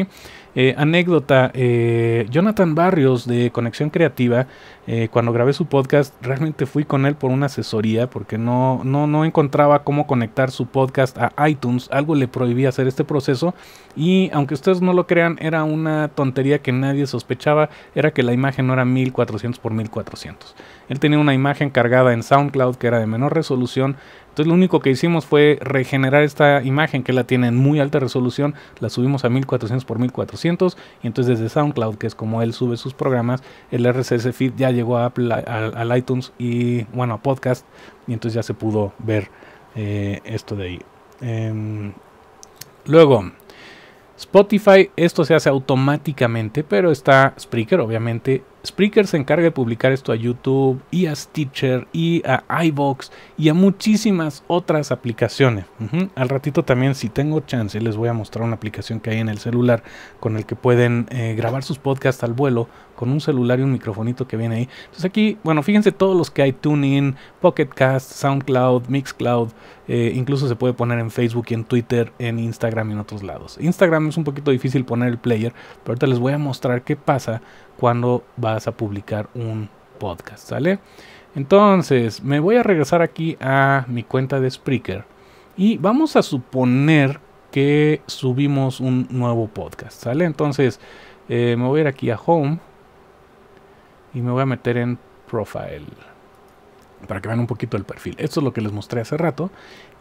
Eh, anécdota, eh, Jonathan Barrios de Conexión Creativa, eh, cuando grabé su podcast, realmente fui con él por una asesoría porque no, no, no encontraba cómo conectar su podcast a iTunes, algo le prohibía hacer este proceso y aunque ustedes no lo crean, era una tontería que nadie sospechaba, era que la imagen no era 1400 por 1400. Él tenía una imagen cargada en SoundCloud que era de menor resolución. Entonces lo único que hicimos fue regenerar esta imagen que la tiene en muy alta resolución, la subimos a 1400 por 1400 y entonces desde SoundCloud, que es como él sube sus programas, el RSS feed ya llegó a, Apple, iTunes y bueno, a podcast y entonces ya se pudo ver eh, esto de ahí. Em, luego, Spotify, esto se hace automáticamente, pero está Spreaker, obviamente Spreaker se encarga de publicar esto a YouTube y a Stitcher y a iBox y a muchísimas otras aplicaciones. Al ratito también, si tengo chance, les voy a mostrar una aplicación que hay en el celular con el que pueden eh, grabar sus podcasts al vuelo con un celular y un microfonito que viene ahí. Entonces aquí, bueno, fíjense todos los que hay: TuneIn, PocketCast, SoundCloud, Mixcloud. Eh, incluso se puede poner en Facebook y en Twitter, en Instagram y en otros lados. Instagram es un poquito difícil poner el player, pero ahorita les voy a mostrar qué pasa cuando vas a publicar un podcast, ¿sale? Entonces, me voy a regresar aquí a mi cuenta de Spreaker y vamos a suponer que subimos un nuevo podcast, ¿sale? Entonces, eh, me voy a ir aquí a Home y me voy a meter en Profile para que vean un poquito el perfil. Esto es lo que les mostré hace rato.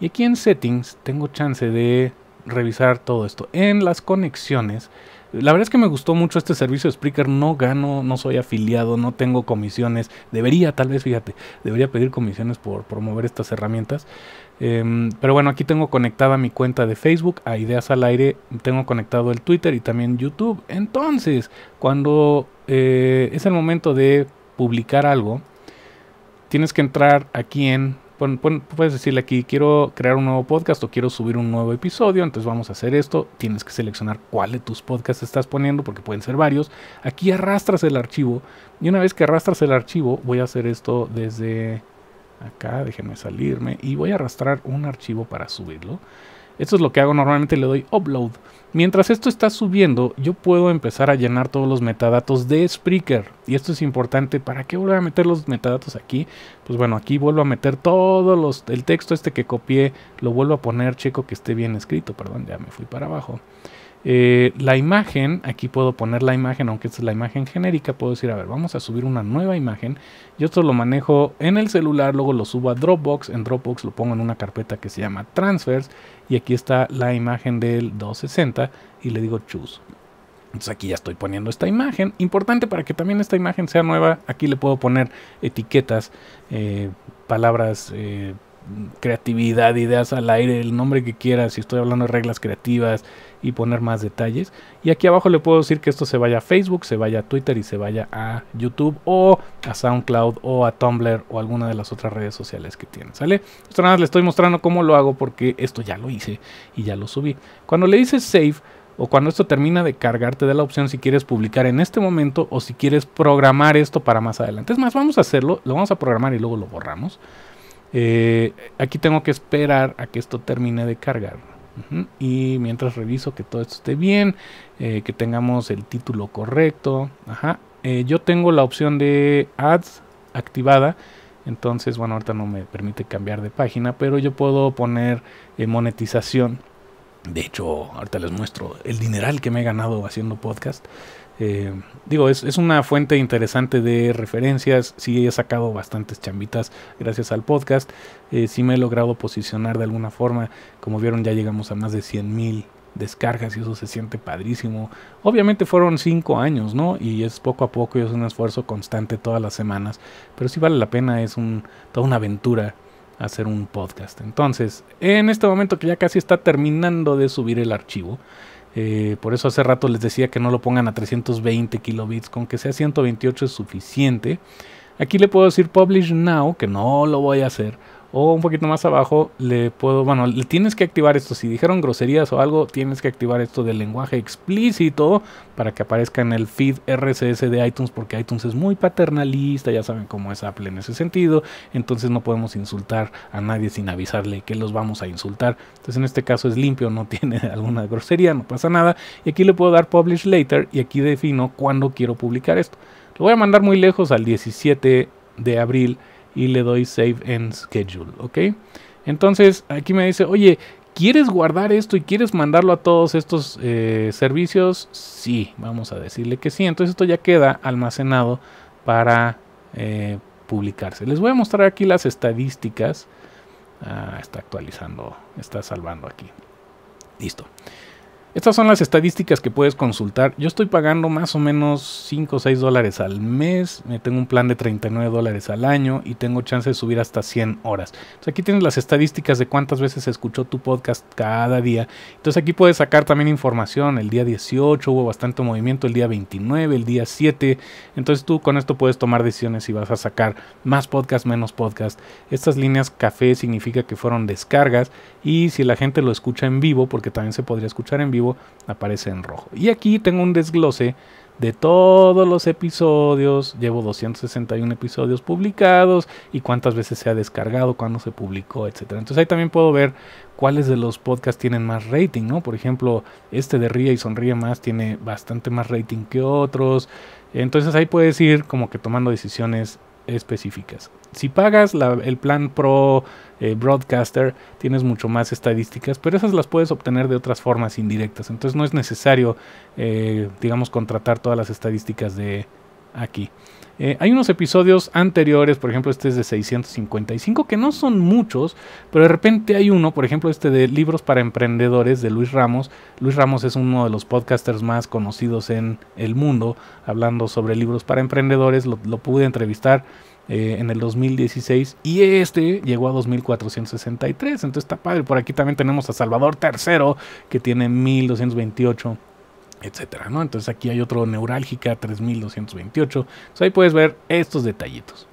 Y aquí en Settings tengo chance de revisar todo esto. En las conexiones la verdad es que me gustó mucho este servicio de Spreaker. No gano, no soy afiliado, no tengo comisiones. Debería, tal vez, fíjate, debería pedir comisiones por promover estas herramientas. Em, pero bueno, aquí tengo conectada mi cuenta de Facebook, a Ideas al Aire, tengo conectado el Twitter y también YouTube. Entonces, cuando eh, es el momento de publicar algo, tienes que entrar aquí en puedes decirle aquí, quiero crear un nuevo podcast o quiero subir un nuevo episodio, entonces vamos a hacer esto. Tienes que seleccionar cuál de tus podcasts estás poniendo, porque pueden ser varios. Aquí arrastras el archivo. Y una vez que arrastras el archivo, voy a hacer esto desde acá, déjenme salirme, y voy a arrastrar un archivo para subirlo. Esto es lo que hago normalmente, le doy upload. Mientras esto está subiendo, yo puedo empezar a llenar todos los metadatos de Spreaker. Y esto es importante, ¿para qué vuelvo a meter los metadatos aquí? Pues bueno, aquí vuelvo a meter todos los... El texto este que copié, lo vuelvo a poner, checo que esté bien escrito. Perdón, ya me fui para abajo. Eh, la imagen, aquí puedo poner la imagen, aunque esta es la imagen genérica, puedo decir, a ver, vamos a subir una nueva imagen. Yo esto lo manejo en el celular, luego lo subo a Dropbox, en Dropbox lo pongo en una carpeta que se llama Transfers y aquí está la imagen del 260 y le digo Choose. Entonces aquí ya estoy poniendo esta imagen. Importante para que también esta imagen sea nueva, aquí le puedo poner etiquetas, eh, palabras... Eh, creatividad, ideas al aire, el nombre que quieras, si estoy hablando de reglas creativas, y poner más detalles. Y aquí abajo le puedo decir que esto se vaya a Facebook, se vaya a Twitter y se vaya a YouTube o a SoundCloud o a Tumblr o alguna de las otras redes sociales que tiene. ¿Sale? Esto nada más le estoy mostrando cómo lo hago porque esto ya lo hice y ya lo subí. Cuando le dices save o cuando esto termina de cargar te da la opción si quieres publicar en este momento o si quieres programar esto para más adelante. Es más, vamos a hacerlo, lo vamos a programar y luego lo borramos. Eh, aquí tengo que esperar a que esto termine de cargar. Y mientras reviso que todo esto esté bien, eh, que tengamos el título correcto. Eh, yo tengo la opción de ads activada. Entonces, bueno, ahorita no me permite cambiar de página, pero yo puedo poner eh, monetización. De hecho, ahorita les muestro el dineral que me he ganado haciendo podcast. Eh, digo, es, una fuente interesante de referencias. Sí he sacado bastantes chambitas gracias al podcast. Eh, sí me he logrado posicionar de alguna forma. Como vieron, ya llegamos a más de 100 mil descargas y eso se siente padrísimo. Obviamente fueron 5 años, ¿no? Y es poco a poco y es un esfuerzo constante todas las semanas. Pero sí vale la pena, es un, toda una aventura hacer un podcast. Entonces, en este momento que ya casi está terminando de subir el archivo, eh, por eso hace rato les decía que no lo pongan a 320 kilobits, con que sea 128 es suficiente. Aquí le puedo decir publish now, que no lo voy a hacer, o un poquito más abajo le puedo, bueno, le tienes que activar esto, si dijeron groserías o algo, tienes que activar esto del lenguaje explícito para que aparezca en el feed RSS de iTunes, porque iTunes es muy paternalista, ya saben cómo es Apple en ese sentido, entonces no podemos insultar a nadie sin avisarle que los vamos a insultar, entonces en este caso es limpio, no tiene alguna grosería, no pasa nada, y aquí le puedo dar publish later y aquí defino cuándo quiero publicar esto. Lo voy a mandar muy lejos al 17 de abril y le doy Save and Schedule, ¿ok? Entonces aquí me dice, oye, ¿quieres guardar esto y quieres mandarlo a todos estos eh, servicios? Sí, vamos a decirle que sí. Entonces esto ya queda almacenado para eh, publicarse. Les voy a mostrar aquí las estadísticas. Ah, está actualizando, está salvando aquí. Listo. Estas son las estadísticas que puedes consultar. Yo estoy pagando más o menos 5 o 6 dólares al mes. Tengo un plan de 39 dólares al año y tengo chance de subir hasta 100 horas. aquí tienes las estadísticas de cuántas veces escuchó tu podcast cada día. Entonces aquí puedes sacar también información. El día 18 hubo bastante movimiento, el día 29, el día 7. Entonces tú con esto puedes tomar decisiones si vas a sacar más podcast, menos podcast. Estas líneas café significa que fueron descargas y si la gente lo escucha en vivo, porque también se podría escuchar en vivo, aparece en rojo. Y aquí tengo un desglose de todos los episodios. Llevo 261 episodios publicados y cuántas veces se ha descargado, cuándo se publicó, etcétera Entonces ahí también puedo ver cuáles de los podcasts tienen más rating, ¿no? Por ejemplo, este de Ría y Sonríe Más tiene bastante más rating que otros. Entonces ahí puedes ir como que tomando decisiones específicas. Si pagas el plan pro eh, broadcaster, tienes mucho más estadísticas, pero esas las puedes obtener de otras formas indirectas. Entonces no es necesario, eh, digamos, contratar todas las estadísticas de aquí. Eh, hay unos episodios anteriores, por ejemplo, este es de 655, que no son muchos, pero de repente hay uno, por ejemplo, este de Libros para Emprendedores de Luis Ramos. Luis Ramos es uno de los podcasters más conocidos en el mundo, hablando sobre libros para emprendedores. Lo, lo pude entrevistar eh, en el 2016 y este llegó a 2463. Entonces está padre. Por aquí también tenemos a Salvador III que tiene 1228 etcétera, ¿no? Entonces aquí hay otro neurálgica 3228. Entonces ahí puedes ver estos detallitos.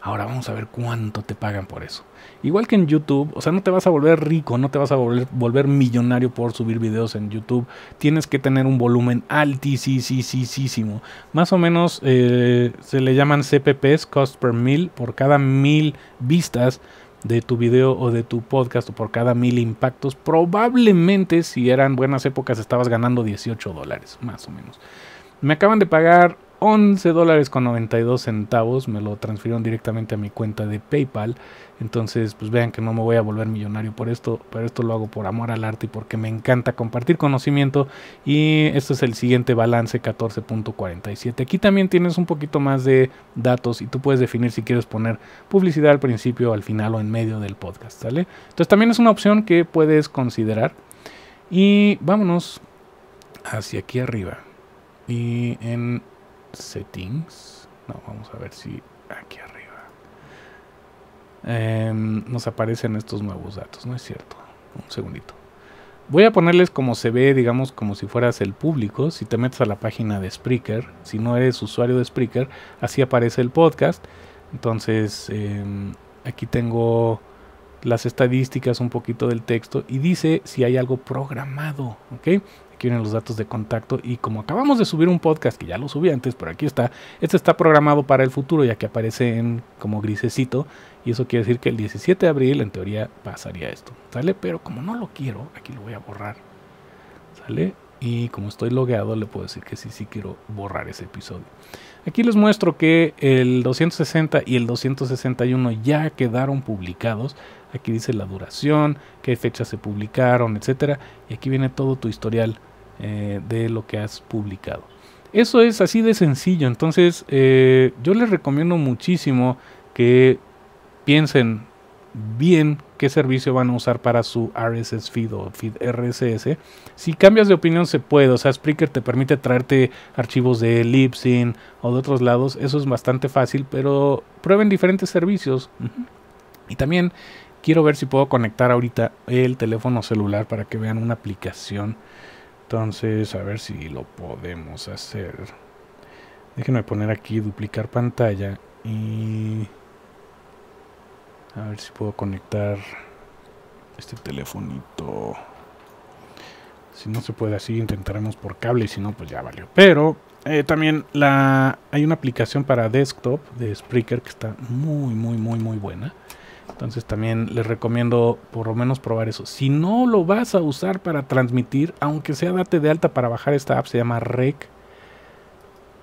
Ahora vamos a ver cuánto te pagan por eso. Igual que en YouTube, o sea, no te vas a volver rico, no te vas a volver, millonario por subir videos en YouTube. Tienes que tener un volumen altísimo. Más o menos eh, se le llaman CPPs, cost per mil, por cada mil vistas de tu video o de tu podcast o por cada mil impactos, probablemente si eran buenas épocas estabas ganando 18 dólares, más o menos. Me acaban de pagar 11 dólares con 92 centavos. Me lo transfirieron directamente a mi cuenta de PayPal. Entonces, pues vean que no me voy a volver millonario por esto, pero esto lo hago por amor al arte y porque me encanta compartir conocimiento. Y este es el siguiente balance 14.47. Aquí también tienes un poquito más de datos y tú puedes definir si quieres poner publicidad al principio, al final o en medio del podcast, ¿sale? Entonces también es una opción que puedes considerar. Y vámonos hacia aquí arriba. Y en settings. No, vamos a ver si aquí arriba. Em, nos aparecen estos nuevos datos, ¿no es cierto? Un segundito. Voy a ponerles como se ve, digamos, como si fueras el público. Si te metes a la página de Spreaker, si no eres usuario de Spreaker, así aparece el podcast. Entonces, em, aquí tengo las estadísticas, un poquito del texto y dice si hay algo programado, ¿ok? tienen los datos de contacto y como acabamos de subir un podcast que ya lo subí antes, pero aquí está, este está programado para el futuro ya que aparece en como grisecito y eso quiere decir que el 17 de abril en teoría pasaría esto, ¿sale? Pero como no lo quiero, aquí lo voy a borrar, ¿sale? Y como estoy logueado le puedo decir que sí, sí quiero borrar ese episodio. Aquí les muestro que el 260 y el 261 ya quedaron publicados. Aquí dice la duración, qué fechas se publicaron, etcétera Y aquí viene todo tu historial eh, de lo que has publicado. Eso es así de sencillo, entonces eh, yo les recomiendo muchísimo que piensen bien qué servicio van a usar para su RSS feed o feed RSS. Si cambias de opinión se puede, o sea, Spreaker te permite traerte archivos de Libsyn o de otros lados, eso es bastante fácil, pero prueben diferentes servicios. Y también quiero ver si puedo conectar ahorita el teléfono celular para que vean una aplicación entonces, a ver si lo podemos hacer. Déjenme poner aquí duplicar pantalla y... A ver si puedo conectar este telefonito. Si no se puede así, intentaremos por cable y si no, pues ya valió. Pero eh, también la, hay una aplicación para desktop de Spreaker que está muy, muy, muy, muy buena. Entonces también les recomiendo por lo menos probar eso. Si no lo vas a usar para transmitir, aunque sea date de alta para bajar esta app, se llama Rec.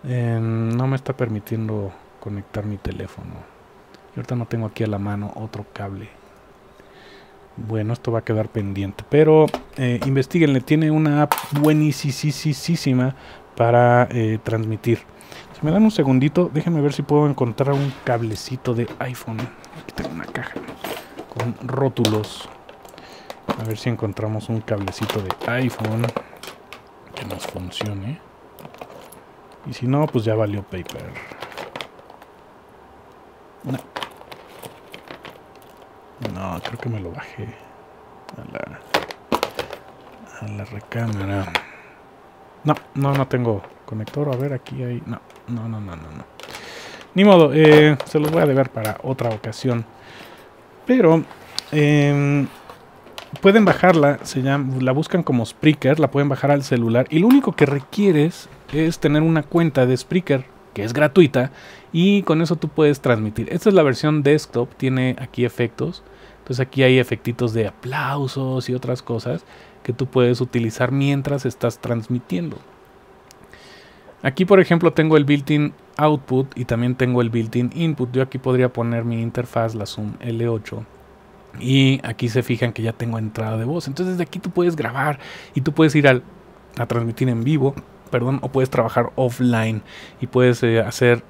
Em, no me está permitiendo conectar mi teléfono. Y ahorita no tengo aquí a la mano otro cable. Bueno, esto va a quedar pendiente. Pero eh, investiguenle, tiene una app buenísima para eh, transmitir. Si me dan un segundito, déjenme ver si puedo encontrar un cablecito de iPhone. Aquí tengo una caja con rótulos. A ver si encontramos un cablecito de iPhone que nos funcione. Y si no, pues ya valió paper. No. creo que me lo bajé a la recámara. No, no, no tengo conector. A ver, aquí hay... No, no, no, no, no. Ni modo, eh, se los voy a deber para otra ocasión. Pero... Em, pueden bajarla, se llama, la buscan como Spreaker, la pueden bajar al celular y lo único que requieres es tener una cuenta de Spreaker que es gratuita y con eso tú puedes transmitir. Esta es la versión desktop, tiene aquí efectos, entonces aquí hay efectitos de aplausos y otras cosas que tú puedes utilizar mientras estás transmitiendo. Aquí por ejemplo tengo el built-in output y también tengo el built-in input. Yo aquí podría poner mi interfaz, la Zoom L8. Y aquí se fijan que ya tengo entrada de voz. Entonces desde aquí tú puedes grabar y tú puedes ir a transmitir en vivo, perdón, o puedes trabajar offline y puedes eh, hacer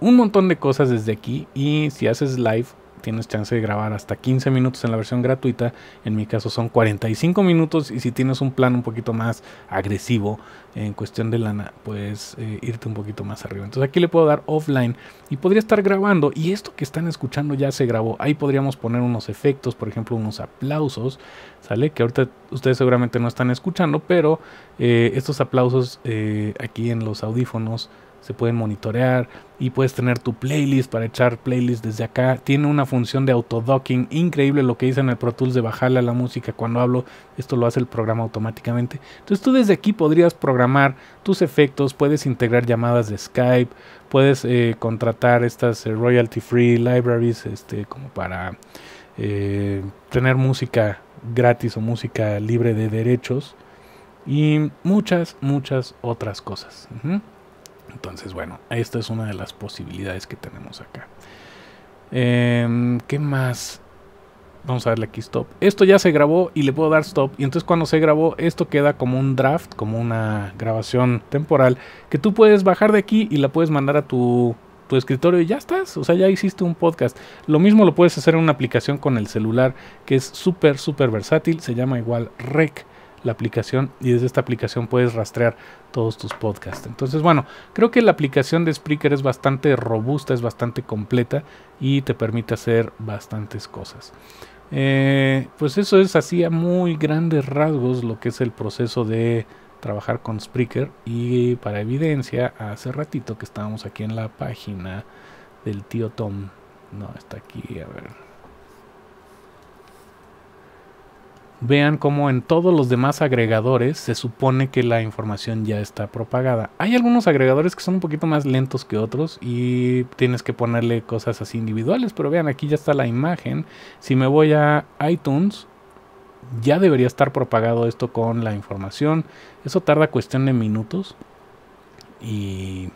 un montón de cosas desde aquí. Y si haces live, tienes chance de grabar hasta 15 minutos en la versión gratuita. En mi caso son 45 minutos y si tienes un plan un poquito más agresivo en cuestión de lana, puedes eh, irte un poquito más arriba. Entonces aquí le puedo dar offline y podría estar grabando y esto que están escuchando ya se grabó. Ahí podríamos poner unos efectos, por ejemplo unos aplausos, ¿sale? Que ahorita ustedes seguramente no están escuchando, pero eh, estos aplausos eh, aquí en los audífonos se pueden monitorear y puedes tener tu playlist para echar playlist desde acá. Tiene una función de autodocking, increíble lo que hice en el Pro Tools de bajarle a la música cuando hablo, esto lo hace el programa automáticamente. Entonces tú desde aquí podrías programar tus efectos, puedes integrar llamadas de Skype, puedes eh, contratar estas eh, royalty free libraries este, como para eh, tener música gratis o música libre de derechos y muchas, muchas otras cosas. Entonces, bueno, esta es una de las posibilidades que tenemos acá. Em, ¿Qué más? Vamos a darle aquí stop. Esto ya se grabó y le puedo dar stop. Y entonces cuando se grabó, esto queda como un draft, como una grabación temporal, que tú puedes bajar de aquí y la puedes mandar a tu, tu escritorio y ya estás. O sea, ya hiciste un podcast. Lo mismo lo puedes hacer en una aplicación con el celular, que es súper, súper versátil. Se llama igual Rec la aplicación y desde esta aplicación puedes rastrear todos tus podcasts. Entonces, bueno, creo que la aplicación de Spreaker es bastante robusta, es bastante completa y te permite hacer bastantes cosas. Eh, pues eso es así a muy grandes rasgos lo que es el proceso de trabajar con Spreaker y para evidencia hace ratito que estábamos aquí en la página del tío Tom. No, está aquí, a ver, vean cómo en todos los demás agregadores se supone que la información ya está propagada. Hay algunos agregadores que son un poquito más lentos que otros y tienes que ponerle cosas así individuales, pero vean, aquí ya está la imagen. Si me voy a iTunes, ya debería estar propagado esto con la información. Eso tarda cuestión de minutos y...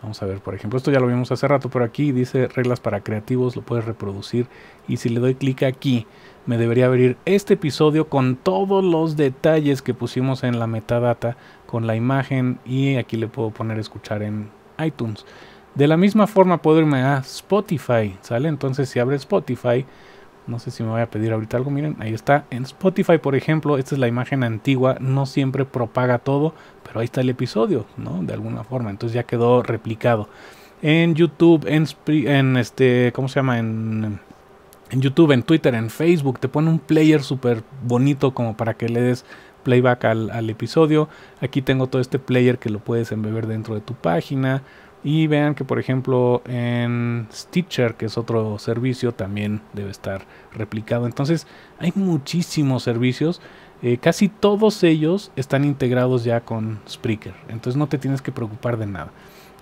Vamos a ver, por ejemplo, esto ya lo vimos hace rato, pero aquí dice reglas para creativos, lo puedes reproducir. Y si le doy clic aquí, me debería abrir este episodio con todos los detalles que pusimos en la metadata, con la imagen y aquí le puedo poner escuchar en iTunes. De la misma forma puedo irme a Spotify, ¿sale? Entonces si abre Spotify, no sé si me voy a pedir ahorita algo, miren, ahí está. En Spotify, por ejemplo, esta es la imagen antigua, no siempre propaga todo, pero ahí está el episodio, ¿no? De alguna forma, entonces ya quedó replicado. En YouTube, en, en este, ¿cómo se llama? En en YouTube, en Twitter, en Facebook, te pone un player súper bonito como para que le des playback al, episodio. Aquí tengo todo este player que lo puedes embeber dentro de tu página. Y vean que por ejemplo en Stitcher, que es otro servicio, también debe estar replicado. Entonces hay muchísimos servicios. Eh, casi todos ellos están integrados ya con Spreaker. Entonces no te tienes que preocupar de nada.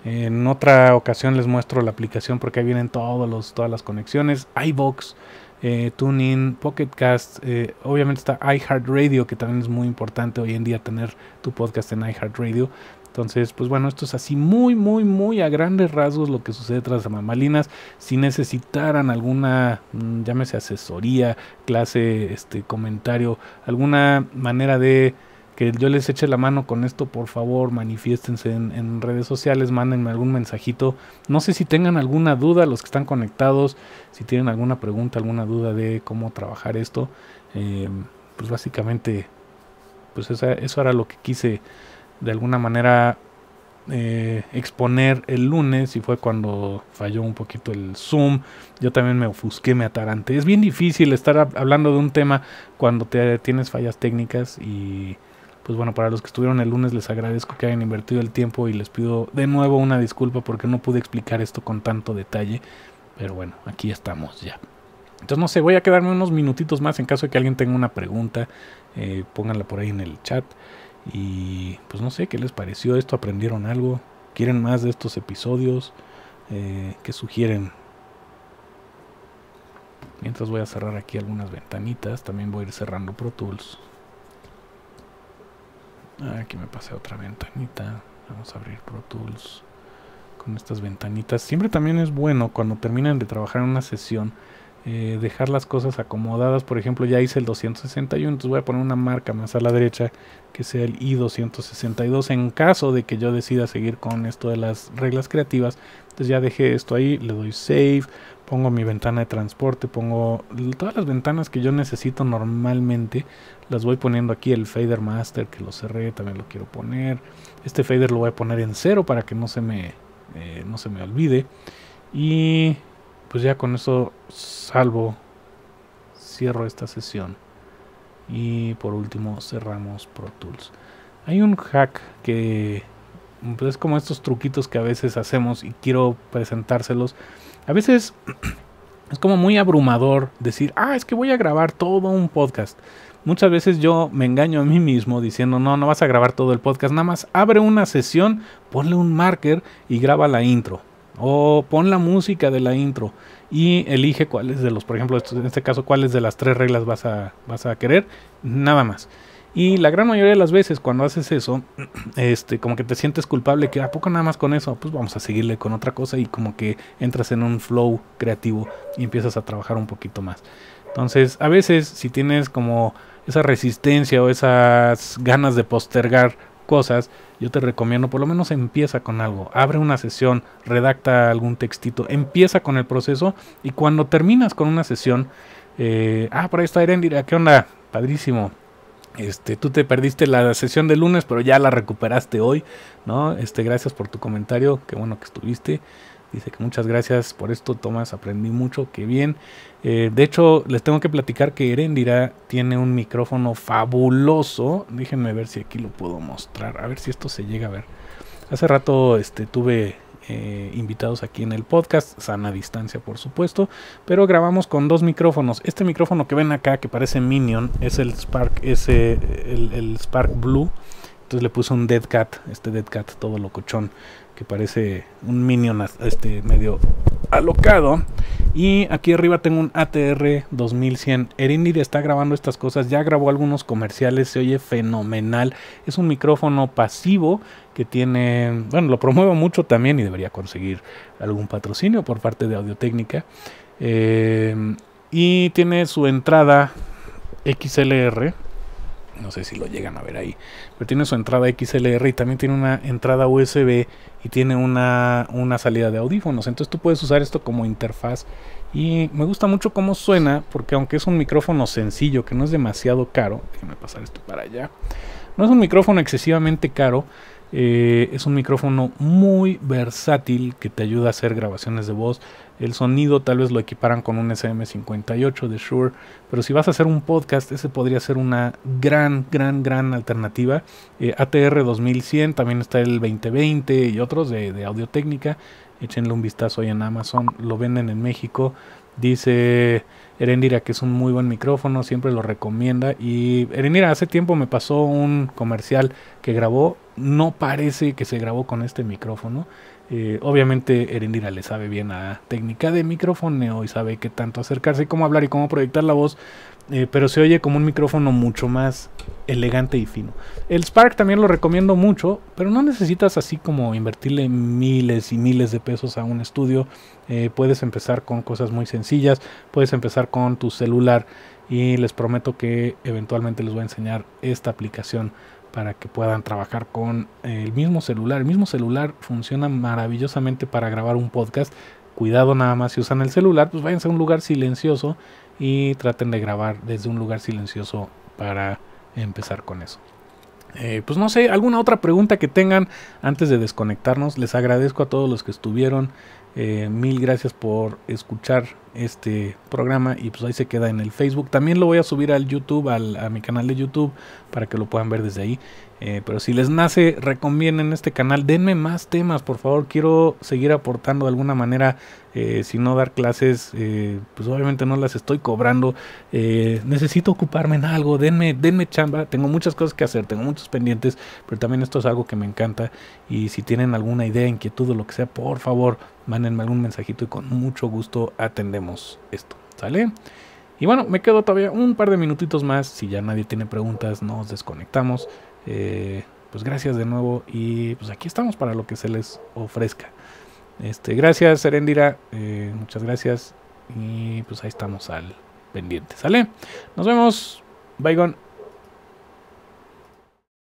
En otra ocasión les muestro la aplicación porque ahí vienen todos los, todas las conexiones. iBox, eh, TuneIn, PocketCast, eh, obviamente está iHeartRadio, que también es muy importante hoy en día tener tu podcast en iHeartRadio. Entonces, pues bueno, esto es así muy, muy, muy a grandes rasgos lo que sucede tras las mamalinas. Si necesitaran alguna, mm, llámese asesoría, clase, este comentario, alguna manera de que yo les eche la mano con esto, por favor, manifiéstense en, redes sociales, mándenme algún mensajito. No sé si tengan alguna duda los que están conectados, si tienen alguna pregunta, alguna duda de cómo trabajar esto. Eh, pues básicamente, pues eso era lo que quise de alguna manera eh, exponer el lunes y fue cuando falló un poquito el Zoom. Yo también me ofusqué, me atarante. Es bien difícil estar hablando de un tema cuando te tienes fallas técnicas y pues bueno, para los que estuvieron el lunes les agradezco que hayan invertido el tiempo y les pido de nuevo una disculpa porque no pude explicar esto con tanto detalle. Pero bueno, aquí estamos ya. Entonces no sé, voy a quedarme unos minutitos más en caso de que alguien tenga una pregunta. Eh, pónganla por ahí en el chat. Y pues no sé, ¿qué les pareció esto? ¿Aprendieron algo? ¿Quieren más de estos episodios? Eh, ¿Qué sugieren? Mientras voy a cerrar aquí algunas ventanitas, también voy a ir cerrando Pro Tools aquí me pasé otra ventanita. Vamos a abrir Pro Tools con estas ventanitas. Siempre también es bueno cuando terminan de trabajar en una sesión eh, dejar las cosas acomodadas. Por ejemplo, ya hice el 261, entonces voy a poner una marca más a la derecha que sea el I262 en caso de que yo decida seguir con esto de las reglas creativas. Entonces ya dejé esto ahí, le doy save, pongo mi ventana de transporte, pongo todas las ventanas que yo necesito normalmente, las voy poniendo aquí, el fader master que lo cerré, también lo quiero poner, este fader lo voy a poner en cero para que no se me, eh, no se me olvide, y pues ya con eso salvo, cierro esta sesión, y por último cerramos Pro Tools. Hay un hack que pues es como estos truquitos que a veces hacemos y quiero presentárselos, a veces es como muy abrumador decir, ah, es que voy a grabar todo un podcast. Muchas veces yo me engaño a mí mismo diciendo, no, no vas a grabar todo el podcast, nada más abre una sesión, ponle un marker y graba la intro. O pon la música de la intro y elige cuáles de los, por ejemplo, en este caso, cuáles de las tres reglas vas a, vas a querer, nada más. Y la gran mayoría de las veces cuando haces eso, este, como que te sientes culpable que a poco nada más con eso, pues vamos a seguirle con otra cosa y como que entras en un flow creativo y empiezas a trabajar un poquito más. Entonces, a veces si tienes como esa resistencia o esas ganas de postergar cosas, yo te recomiendo, por lo menos empieza con algo, abre una sesión, redacta algún textito, empieza con el proceso y cuando terminas con una sesión, eh, ah, por ahí está Erendira, ¿qué onda? Padrísimo, este, tú te perdiste la sesión de lunes, pero ya la recuperaste hoy, ¿no? Este, gracias por tu comentario, qué bueno que estuviste. Dice que muchas gracias por esto, Tomás, aprendí mucho, qué bien. Eh, de hecho, les tengo que platicar que Erendira tiene un micrófono fabuloso. Déjenme ver si aquí lo puedo mostrar, a ver si esto se llega a ver. Hace rato este, tuve eh, invitados aquí en el podcast, sana distancia por supuesto, pero grabamos con dos micrófonos. Este micrófono que ven acá, que parece Minion, es el Spark, ese, el Spark Blue entonces le puse un Dead Cat, este Dead Cat todo locochón, que parece un minion este, medio alocado. Y aquí arriba tengo un ATR 2100. Erinir está grabando estas cosas, ya grabó algunos comerciales, se oye fenomenal. Es un micrófono pasivo que tiene, bueno, lo promuevo mucho también y debería conseguir algún patrocinio por parte de Audiotécnica. Eh, y tiene su entrada XLR, no sé si lo llegan a ver ahí. Pero tiene su entrada XLR y también tiene una entrada USB y tiene una, salida de audífonos. Entonces tú puedes usar esto como interfaz. Y me gusta mucho cómo suena porque aunque es un micrófono sencillo, que no es demasiado caro. Déjame pasar esto para allá. No es un micrófono excesivamente caro eh, es un micrófono muy versátil que te ayuda a hacer grabaciones de voz. El sonido tal vez lo equiparan con un SM58 de Shure, pero si vas a hacer un podcast, ese podría ser una gran, gran, gran alternativa. Eh, ATR 2100, también está el 2020 y otros de, de audio técnica. Échenle un vistazo ahí en Amazon, lo venden en México. Dice Erendira que es un muy buen micrófono, siempre lo recomienda. Y Erendira, hace tiempo me pasó un comercial que grabó, no parece que se grabó con este micrófono. Eh, obviamente Erendira le sabe bien a técnica de micrófono y sabe qué tanto acercarse, y cómo hablar y cómo proyectar la voz, eh, pero se oye como un micrófono mucho más elegante y fino. El Spark también lo recomiendo mucho, pero no necesitas así como invertirle miles y miles de pesos a un estudio. Eh, puedes empezar con cosas muy sencillas, puedes empezar con tu celular y les prometo que eventualmente les voy a enseñar esta aplicación para que puedan trabajar con eh, el mismo celular. El mismo celular funciona maravillosamente para grabar un podcast. Cuidado nada más si usan el celular, pues váyanse a un lugar silencioso y traten de grabar desde un lugar silencioso para empezar con eso. Eh, pues no sé, alguna otra pregunta que tengan antes de desconectarnos. Les agradezco a todos los que estuvieron. Eh, mil gracias por escuchar este programa y pues ahí se queda en el Facebook. También lo voy a subir al YouTube, a mi canal de YouTube, para que lo puedan ver desde ahí. Eh, pero si les nace, recomienden este canal. Denme más temas, por favor. Quiero seguir aportando de alguna manera. Eh, si no dar clases, eh, pues obviamente no las estoy cobrando. necesito ocuparme en algo. Denme, denme chamba. Tengo muchas cosas que hacer, tengo muchos pendientes. Pero también esto es algo que me encanta. Y si tienen alguna idea, inquietud o lo que sea, por favor, mándenme algún mensajito y con mucho gusto atendemos esto, ¿sale? Y bueno, me quedo todavía un par de minutitos más. Si ya nadie tiene preguntas, nos desconectamos. Eh, pues gracias de nuevo y pues aquí estamos para lo que se les ofrezca. Este, gracias, Serendira. Eh, muchas gracias. Y pues ahí estamos al pendiente. ¿Sale? Nos vemos. Bye, gone.